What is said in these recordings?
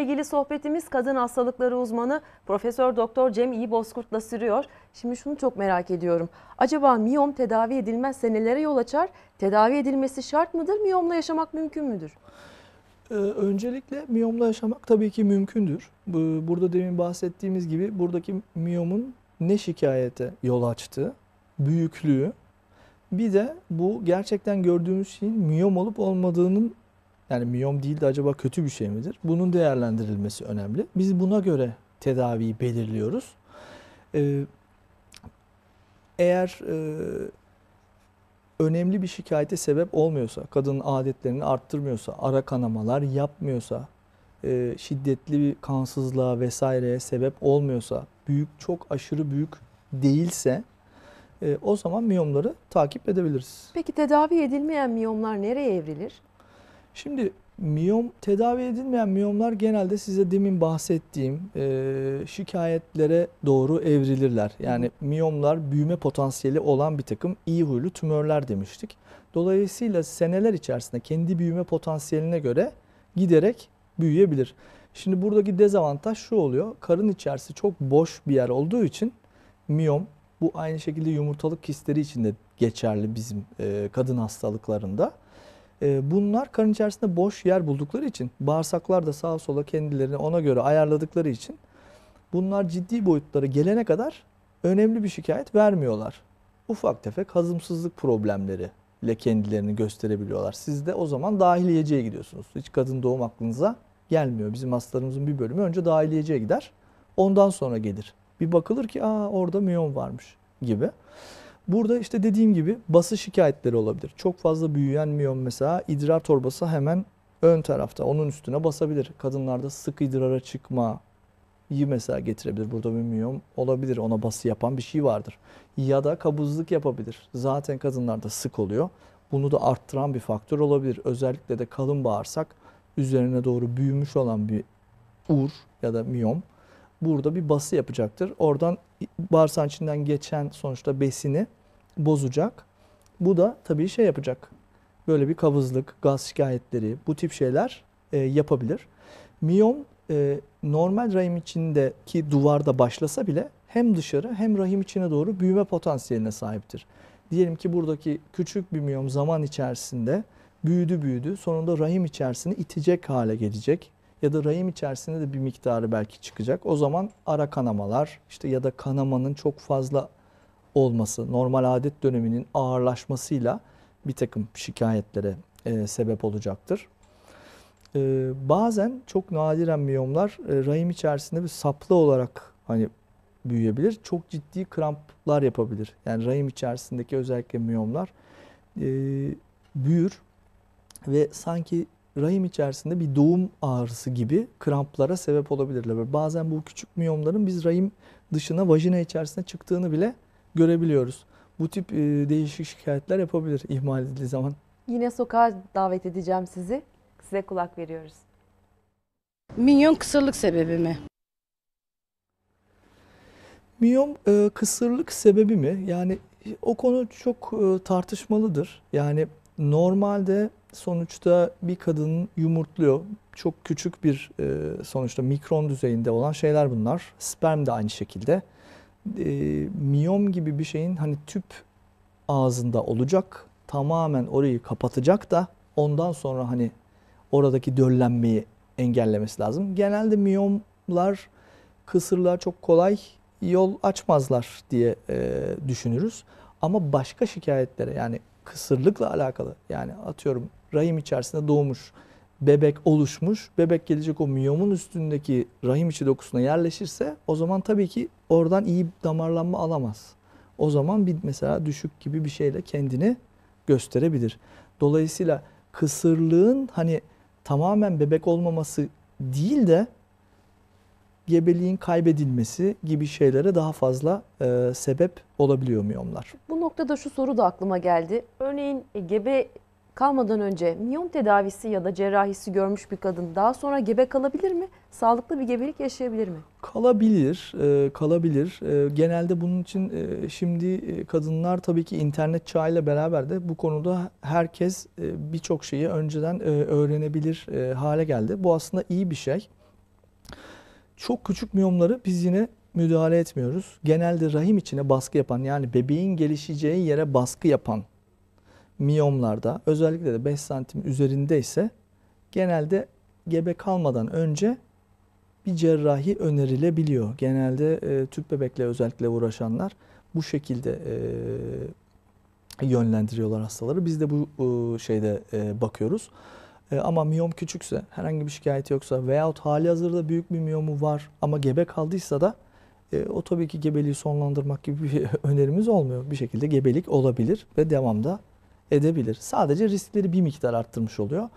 ilgili sohbetimiz kadın hastalıkları uzmanı Profesör Doktor Cem İyi Bozkurt'la sürüyor. Şimdi şunu çok merak ediyorum. Acaba miyom tedavi edilmez senelere yol açar? Tedavi edilmesi şart mıdır? Miyomla yaşamak mümkün müdür? Ee, öncelikle miyomla yaşamak tabii ki mümkündür. Burada demin bahsettiğimiz gibi buradaki miyomun ne şikayete yol açtığı, büyüklüğü, bir de bu gerçekten gördüğümüz şeyin miyom olup olmadığının yani miyom değil de acaba kötü bir şey midir? Bunun değerlendirilmesi önemli. Biz buna göre tedaviyi belirliyoruz. Ee, eğer e, önemli bir şikayete sebep olmuyorsa, kadının adetlerini arttırmıyorsa, ara kanamalar yapmıyorsa, e, şiddetli bir kansızlığa vesaireye sebep olmuyorsa, büyük çok aşırı büyük değilse e, o zaman miyomları takip edebiliriz. Peki tedavi edilmeyen miyomlar nereye evrilir? Şimdi miyom tedavi edilmeyen miyomlar genelde size demin bahsettiğim e, şikayetlere doğru evrilirler. Yani miyomlar büyüme potansiyeli olan bir takım iyi huylu tümörler demiştik. Dolayısıyla seneler içerisinde kendi büyüme potansiyeline göre giderek büyüyebilir. Şimdi buradaki dezavantaj şu oluyor. Karın içerisi çok boş bir yer olduğu için miyom bu aynı şekilde yumurtalık kistleri için de geçerli bizim e, kadın hastalıklarında. Ee, bunlar karın içerisinde boş yer buldukları için bağırsaklar da sağa sola kendilerini ona göre ayarladıkları için bunlar ciddi boyutlara gelene kadar önemli bir şikayet vermiyorlar. Ufak tefek hazımsızlık problemleri ile kendilerini gösterebiliyorlar. Siz de o zaman dahiliyeciye gidiyorsunuz. Hiç kadın doğum aklınıza gelmiyor. Bizim hastalarımızın bir bölümü önce dahiliyeciye gider. Ondan sonra gelir. Bir bakılır ki aa orada miyon varmış gibi. Burada işte dediğim gibi bası şikayetleri olabilir. Çok fazla büyüyen miyom mesela idrar torbası hemen ön tarafta. Onun üstüne basabilir. Kadınlarda sık idrara çıkma iyi mesela getirebilir. Burada bir miyom olabilir. Ona bası yapan bir şey vardır. Ya da kabızlık yapabilir. Zaten kadınlarda sık oluyor. Bunu da arttıran bir faktör olabilir. Özellikle de kalın bağırsak üzerine doğru büyümüş olan bir ur ya da miyom burada bir bası yapacaktır. Oradan bağırsağın içinden geçen sonuçta besini bozacak. Bu da tabii şey yapacak. Böyle bir kabızlık, gaz şikayetleri bu tip şeyler e, yapabilir. Miyom e, normal rahim içindeki duvarda başlasa bile hem dışarı hem rahim içine doğru büyüme potansiyeline sahiptir. Diyelim ki buradaki küçük bir miyom zaman içerisinde büyüdü büyüdü sonunda rahim içerisini itecek hale gelecek ya da rahim içerisinde de bir miktarı belki çıkacak. O zaman ara kanamalar işte ya da kanamanın çok fazla olması, normal adet döneminin ağırlaşmasıyla bir takım şikayetlere e, sebep olacaktır. E, bazen çok nadiren miyomlar e, rahim içerisinde bir saplı olarak hani büyüyebilir. Çok ciddi kramplar yapabilir. Yani rahim içerisindeki özellikle miyomlar e, büyür ve sanki rahim içerisinde bir doğum ağrısı gibi kramplara sebep olabilirler. Bazen bu küçük miyomların biz rahim dışına, vajina içerisine çıktığını bile görebiliyoruz. Bu tip e, değişik şikayetler yapabilir ihmal edildiği zaman. Yine sokağa davet edeceğim sizi. Size kulak veriyoruz. Minyon kısırlık sebebi mi? Miyom e, kısırlık sebebi mi? Yani o konu çok e, tartışmalıdır. Yani normalde sonuçta bir kadın yumurtluyor. Çok küçük bir e, sonuçta mikron düzeyinde olan şeyler bunlar. Sperm de aynı şekilde. E, miyom gibi bir şeyin hani tüp ağzında olacak. Tamamen orayı kapatacak da ondan sonra hani oradaki döllenmeyi engellemesi lazım. Genelde miyomlar, kısırlığa çok kolay yol açmazlar diye e, düşünürüz. Ama başka şikayetlere yani kısırlıkla alakalı yani atıyorum rahim içerisinde doğmuş bebek oluşmuş. Bebek gelecek o miyomun üstündeki rahim içi dokusuna yerleşirse o zaman tabii ki oradan iyi damarlanma alamaz. O zaman bir mesela düşük gibi bir şeyle kendini gösterebilir. Dolayısıyla kısırlığın hani tamamen bebek olmaması değil de gebeliğin kaybedilmesi gibi şeylere daha fazla e, sebep olabiliyor miyomlar. Bu noktada şu soru da aklıma geldi. Örneğin e, gebe Kalmadan önce miyom tedavisi ya da cerrahisi görmüş bir kadın daha sonra gebe kalabilir mi? Sağlıklı bir gebelik yaşayabilir mi? Kalabilir, e, kalabilir. E, genelde bunun için e, şimdi kadınlar tabii ki internet çağıyla beraber de bu konuda herkes birçok şeyi önceden öğrenebilir hale geldi. Bu aslında iyi bir şey. Çok küçük miyomları biz yine müdahale etmiyoruz. Genelde rahim içine baskı yapan yani bebeğin gelişeceği yere baskı yapan miyomlarda özellikle de 5 santim üzerindeyse genelde gebe kalmadan önce bir cerrahi önerilebiliyor. Genelde e, tüp bebekle özellikle uğraşanlar bu şekilde e, yönlendiriyorlar hastaları. Biz de bu e, şeyde e, bakıyoruz. E, ama miyom küçükse, herhangi bir şikayet yoksa veyahut hali hazırda büyük bir miyomu var ama gebe kaldıysa da e, o tabii ki gebeliği sonlandırmak gibi bir önerimiz olmuyor. Bir şekilde gebelik olabilir ve devamda edebilir. Sadece riskleri bir miktar arttırmış oluyor.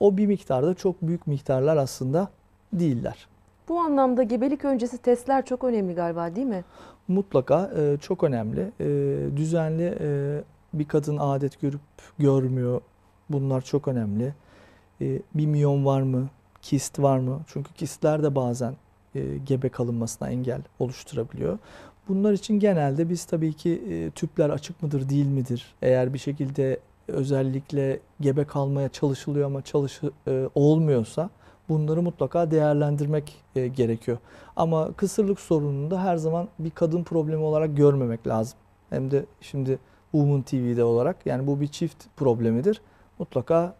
O bir miktarda çok büyük miktarlar aslında değiller. Bu anlamda gebelik öncesi testler çok önemli galiba değil mi? Mutlaka e, çok önemli. E, düzenli e, bir kadın adet görüp görmüyor bunlar çok önemli. E, bir miyom var mı? Kist var mı? Çünkü kistler de bazen e, gebe kalınmasına engel oluşturabiliyor. Bunlar için genelde biz tabii ki e, tüpler açık mıdır değil midir? Eğer bir şekilde özellikle gebe kalmaya çalışılıyor ama çalış e, olmuyorsa bunları mutlaka değerlendirmek e, gerekiyor. Ama kısırlık sorununu da her zaman bir kadın problemi olarak görmemek lazım. Hem de şimdi Women TV'de olarak yani bu bir çift problemidir. Mutlaka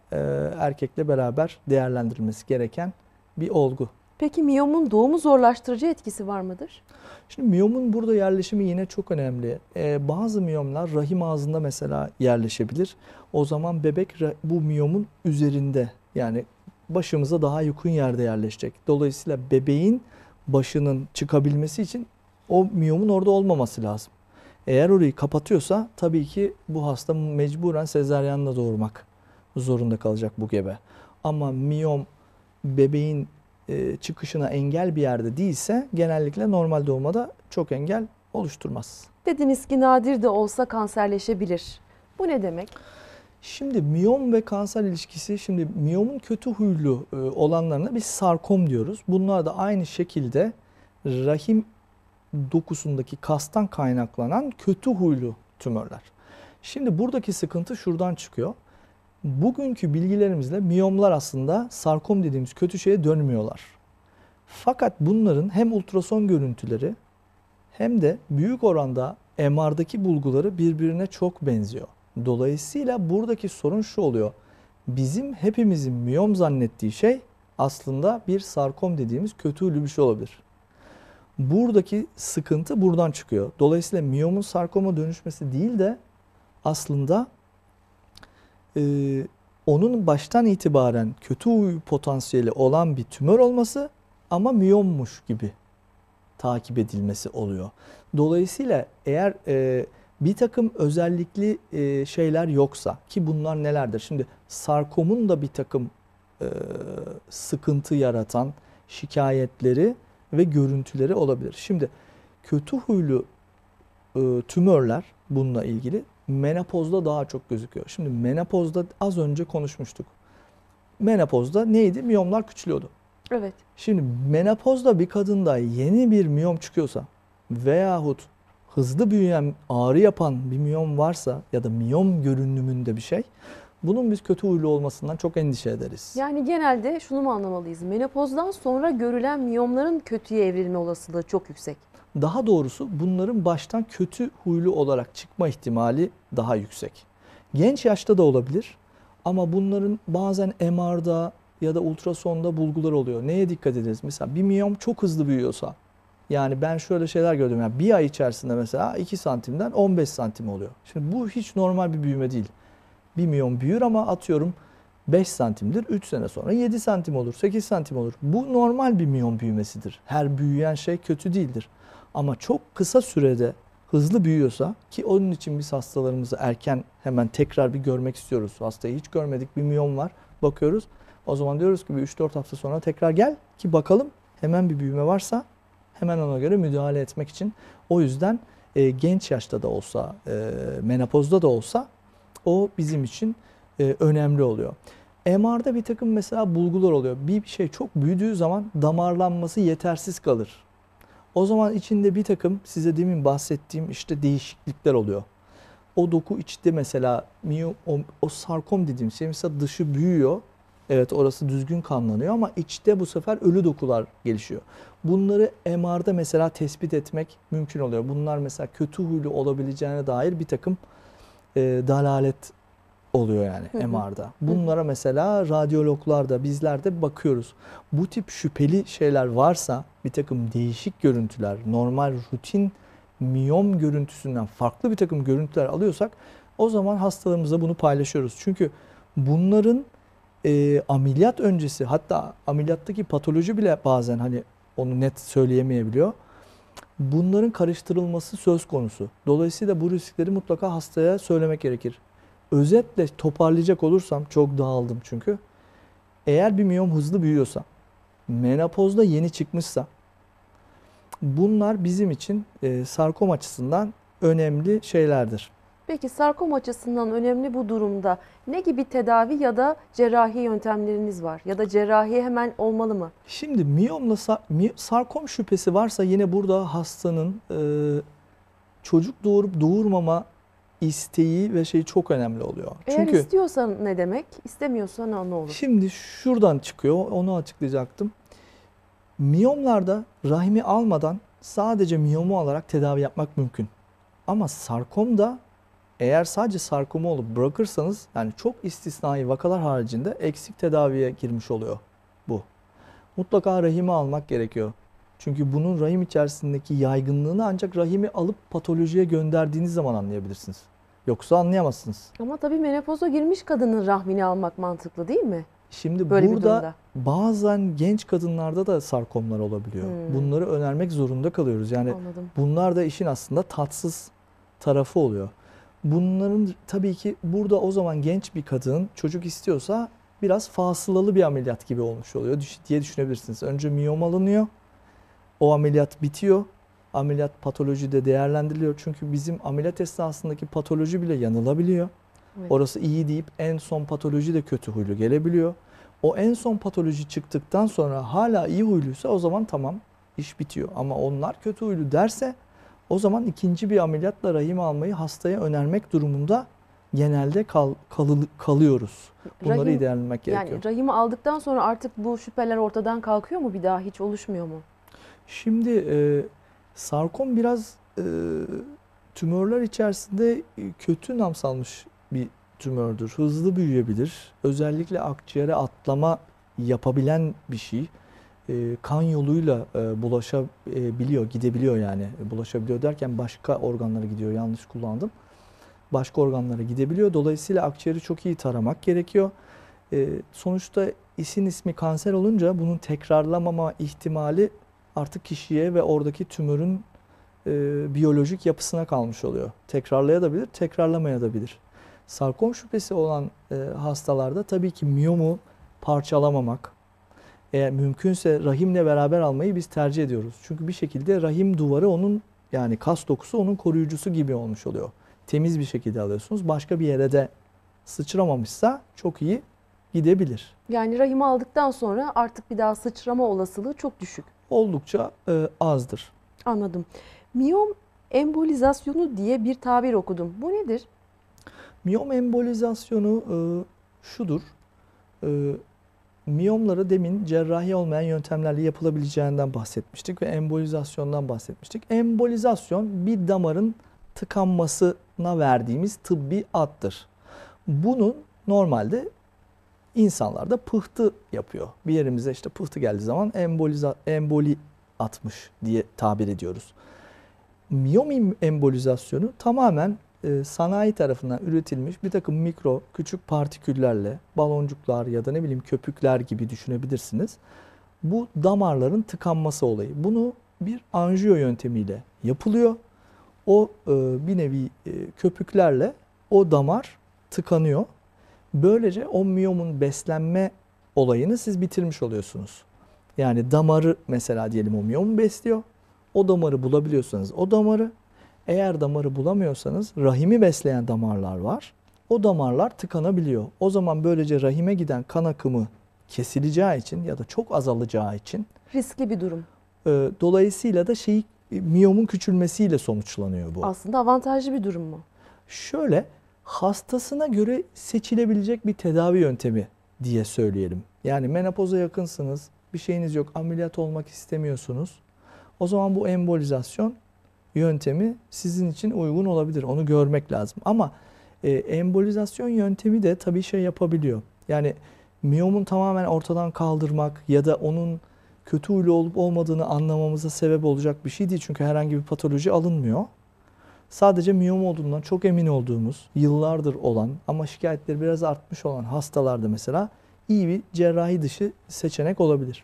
erkekle beraber değerlendirilmesi gereken bir olgu. Peki miyomun doğumu zorlaştırıcı etkisi var mıdır? Şimdi miyomun burada yerleşimi yine çok önemli. Ee, bazı miyomlar rahim ağzında mesela yerleşebilir. O zaman bebek bu miyomun üzerinde yani başımıza daha yakın yerde yerleşecek. Dolayısıyla bebeğin başının çıkabilmesi için o miyomun orada olmaması lazım. Eğer orayı kapatıyorsa tabii ki bu hasta mecburen sezaryenle doğurmak zorunda kalacak bu gebe. Ama miyom bebeğin e, çıkışına engel bir yerde değilse genellikle normal doğumada çok engel oluşturmaz. Dediniz ki nadir de olsa kanserleşebilir. Bu ne demek? Şimdi miyom ve kanser ilişkisi, şimdi miyomun kötü huylu e, olanlarına biz sarkom diyoruz. Bunlar da aynı şekilde rahim dokusundaki kastan kaynaklanan kötü huylu tümörler. Şimdi buradaki sıkıntı şuradan çıkıyor bugünkü bilgilerimizle miyomlar aslında sarkom dediğimiz kötü şeye dönmüyorlar. Fakat bunların hem ultrason görüntüleri hem de büyük oranda MR'daki bulguları birbirine çok benziyor. Dolayısıyla buradaki sorun şu oluyor. Bizim hepimizin miyom zannettiği şey aslında bir sarkom dediğimiz kötü huylu bir şey olabilir. Buradaki sıkıntı buradan çıkıyor. Dolayısıyla miyomun sarkoma dönüşmesi değil de aslında e, onun baştan itibaren kötü uyu potansiyeli olan bir tümör olması ama miyommuş gibi takip edilmesi oluyor. Dolayısıyla eğer e, bir takım özellikli e, şeyler yoksa ki bunlar nelerdir? Şimdi sarkomun da bir takım e, sıkıntı yaratan şikayetleri ve görüntüleri olabilir. Şimdi kötü huylu e, tümörler bununla ilgili menopozda daha çok gözüküyor. Şimdi menopozda az önce konuşmuştuk. Menopozda neydi? Miyomlar küçülüyordu. Evet. Şimdi menopozda bir kadında yeni bir miyom çıkıyorsa veyahut hızlı büyüyen, ağrı yapan bir miyom varsa ya da miyom görünümünde bir şey bunun biz kötü huylu olmasından çok endişe ederiz. Yani genelde şunu mu anlamalıyız? Menopozdan sonra görülen miyomların kötüye evrilme olasılığı çok yüksek. Daha doğrusu bunların baştan kötü huylu olarak çıkma ihtimali daha yüksek. Genç yaşta da olabilir ama bunların bazen MR'da ya da ultrasonda bulgular oluyor. Neye dikkat ederiz? Mesela bir miyom çok hızlı büyüyorsa yani ben şöyle şeyler gördüm. Yani bir ay içerisinde mesela 2 santimden 15 santim oluyor. Şimdi bu hiç normal bir büyüme değil. Bir miyom büyür ama atıyorum 5 santimdir. 3 sene sonra 7 santim olur, 8 santim olur. Bu normal bir miyom büyümesidir. Her büyüyen şey kötü değildir. Ama çok kısa sürede hızlı büyüyorsa ki onun için biz hastalarımızı erken hemen tekrar bir görmek istiyoruz. Hastayı hiç görmedik bir miyom var bakıyoruz. O zaman diyoruz ki 3-4 hafta sonra tekrar gel ki bakalım hemen bir büyüme varsa hemen ona göre müdahale etmek için. O yüzden e, genç yaşta da olsa e, menopozda da olsa o bizim için e, önemli oluyor. MR'da bir takım mesela bulgular oluyor. Bir şey çok büyüdüğü zaman damarlanması yetersiz kalır. O zaman içinde bir takım size demin bahsettiğim işte değişiklikler oluyor. O doku içinde mesela miyom, o, o sarkom dediğim şey mesela dışı büyüyor. Evet orası düzgün kanlanıyor ama içte bu sefer ölü dokular gelişiyor. Bunları MR'da mesela tespit etmek mümkün oluyor. Bunlar mesela kötü huylu olabileceğine dair bir takım e, dalalet oluyor yani hı hı. MR'da. Bunlara hı hı. mesela radyologlarda bizler de bakıyoruz. Bu tip şüpheli şeyler varsa bir takım değişik görüntüler, normal rutin miyom görüntüsünden farklı bir takım görüntüler alıyorsak o zaman hastalarımıza bunu paylaşıyoruz. Çünkü bunların e, ameliyat öncesi hatta ameliyattaki patoloji bile bazen hani onu net söyleyemeyebiliyor. Bunların karıştırılması söz konusu. Dolayısıyla bu riskleri mutlaka hastaya söylemek gerekir özetle toparlayacak olursam çok dağıldım çünkü. Eğer bir miyom hızlı büyüyorsa, menopozda yeni çıkmışsa bunlar bizim için e, sarkom açısından önemli şeylerdir. Peki sarkom açısından önemli bu durumda ne gibi tedavi ya da cerrahi yöntemleriniz var? Ya da cerrahi hemen olmalı mı? Şimdi miyomla sarkom şüphesi varsa yine burada hastanın e, çocuk doğurup doğurmama isteği ve şey çok önemli oluyor. Eğer Çünkü istiyorsan ne demek? İstemiyorsan ne olur? Şimdi şuradan çıkıyor. Onu açıklayacaktım. Miyomlarda rahimi almadan sadece miyomu alarak tedavi yapmak mümkün. Ama sarkomda eğer sadece sarkomu olup bırakırsanız yani çok istisnai vakalar haricinde eksik tedaviye girmiş oluyor bu. Mutlaka rahimi almak gerekiyor. Çünkü bunun rahim içerisindeki yaygınlığını ancak rahimi alıp patolojiye gönderdiğiniz zaman anlayabilirsiniz. Yoksa anlayamazsınız. Ama tabii menopoza girmiş kadının rahmini almak mantıklı değil mi? Şimdi Böyle burada bazen genç kadınlarda da sarkomlar olabiliyor. Hmm. Bunları önermek zorunda kalıyoruz. Yani Anladım. bunlar da işin aslında tatsız tarafı oluyor. Bunların tabii ki burada o zaman genç bir kadın çocuk istiyorsa biraz fasılalı bir ameliyat gibi olmuş oluyor diye düşünebilirsiniz. Önce miyom alınıyor. O ameliyat bitiyor ameliyat de değerlendiriliyor. Çünkü bizim ameliyat esnasındaki patoloji bile yanılabiliyor. Evet. Orası iyi deyip en son patoloji de kötü huylu gelebiliyor. O en son patoloji çıktıktan sonra hala iyi huyluysa o zaman tamam iş bitiyor. Ama onlar kötü huylu derse o zaman ikinci bir ameliyatla rahim almayı hastaya önermek durumunda genelde kal, kal, kalıyoruz. Bunları rahim, ideallemek gerekiyor. Yani rahimi aldıktan sonra artık bu şüpheler ortadan kalkıyor mu bir daha hiç oluşmuyor mu? Şimdi e, Sarkom biraz e, tümörler içerisinde e, kötü nam salmış bir tümördür. Hızlı büyüyebilir. Özellikle akciğere atlama yapabilen bir şey. E, kan yoluyla e, bulaşabiliyor, gidebiliyor yani. E, bulaşabiliyor derken başka organlara gidiyor. Yanlış kullandım. Başka organlara gidebiliyor. Dolayısıyla akciğeri çok iyi taramak gerekiyor. E, sonuçta isin ismi kanser olunca bunun tekrarlamama ihtimali artık kişiye ve oradaki tümörün e, biyolojik yapısına kalmış oluyor. Tekrarlayabilir, tekrarlamayabilir. Sarkom şüphesi olan e, hastalarda tabii ki miyomu parçalamamak, eğer mümkünse rahimle beraber almayı biz tercih ediyoruz. Çünkü bir şekilde rahim duvarı onun yani kas dokusu onun koruyucusu gibi olmuş oluyor. Temiz bir şekilde alıyorsunuz. Başka bir yere de sıçramamışsa çok iyi gidebilir. Yani rahimi aldıktan sonra artık bir daha sıçrama olasılığı çok düşük oldukça e, azdır. Anladım. Miyom embolizasyonu diye bir tabir okudum. Bu nedir? Miyom embolizasyonu e, şudur. E, miyomları demin cerrahi olmayan yöntemlerle yapılabileceğinden bahsetmiştik ve embolizasyondan bahsetmiştik. Embolizasyon bir damarın tıkanmasına verdiğimiz tıbbi addır. Bunun normalde insanlarda pıhtı yapıyor. Bir yerimize işte pıhtı geldiği zaman emboliza, emboli atmış diye tabir ediyoruz. Miyom embolizasyonu tamamen e, sanayi tarafından üretilmiş bir takım mikro küçük partiküllerle baloncuklar ya da ne bileyim köpükler gibi düşünebilirsiniz. Bu damarların tıkanması olayı. Bunu bir anjiyo yöntemiyle yapılıyor. O e, bir nevi e, köpüklerle o damar tıkanıyor Böylece o miyomun beslenme olayını siz bitirmiş oluyorsunuz. Yani damarı mesela diyelim o miyom besliyor. O damarı bulabiliyorsanız o damarı, eğer damarı bulamıyorsanız rahimi besleyen damarlar var. O damarlar tıkanabiliyor. O zaman böylece rahime giden kan akımı kesileceği için ya da çok azalacağı için riskli bir durum. E, dolayısıyla da şeyi e, miyomun küçülmesiyle sonuçlanıyor bu. Aslında avantajlı bir durum mu? Şöyle hastasına göre seçilebilecek bir tedavi yöntemi diye söyleyelim. Yani menopoza yakınsınız, bir şeyiniz yok, ameliyat olmak istemiyorsunuz. O zaman bu embolizasyon yöntemi sizin için uygun olabilir. Onu görmek lazım. Ama e, embolizasyon yöntemi de tabii şey yapabiliyor. Yani miyomun tamamen ortadan kaldırmak ya da onun kötü huylu olup olmadığını anlamamıza sebep olacak bir şey değil. Çünkü herhangi bir patoloji alınmıyor sadece miyom olduğundan çok emin olduğumuz, yıllardır olan ama şikayetleri biraz artmış olan hastalarda mesela iyi bir cerrahi dışı seçenek olabilir.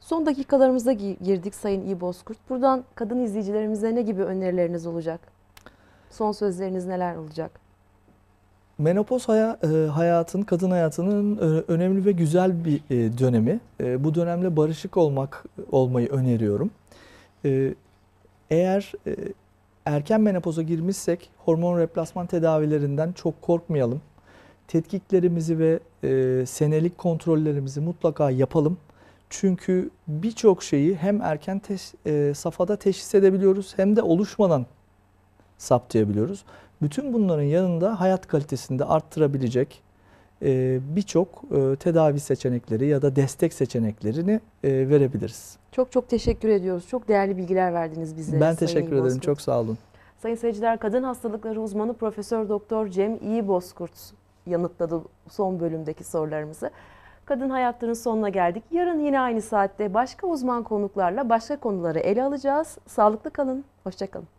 Son dakikalarımıza girdik Sayın İyi Bozkurt. Buradan kadın izleyicilerimize ne gibi önerileriniz olacak? Son sözleriniz neler olacak? Menopoz haya, e, hayatın, kadın hayatının e, önemli ve güzel bir e, dönemi. Bu dönemle barışık olmak olmayı öneriyorum. Eğer erken menopoza girmişsek hormon replasman tedavilerinden çok korkmayalım. Tetkiklerimizi ve e, senelik kontrollerimizi mutlaka yapalım. Çünkü birçok şeyi hem erken teş, e, safhada teşhis edebiliyoruz hem de oluşmadan saptayabiliyoruz. Bütün bunların yanında hayat kalitesini de arttırabilecek e, birçok e, tedavi seçenekleri ya da destek seçeneklerini e, verebiliriz. Çok çok teşekkür ediyoruz. Çok değerli bilgiler verdiniz bize. Ben teşekkür ederim. Bozkurt. Çok sağ olun. Sayın seyirciler, kadın hastalıkları uzmanı Profesör Doktor Cem İyi Bozkurt yanıtladı son bölümdeki sorularımızı. Kadın Hayatları'nın sonuna geldik. Yarın yine aynı saatte başka uzman konuklarla başka konuları ele alacağız. Sağlıklı kalın, hoşçakalın.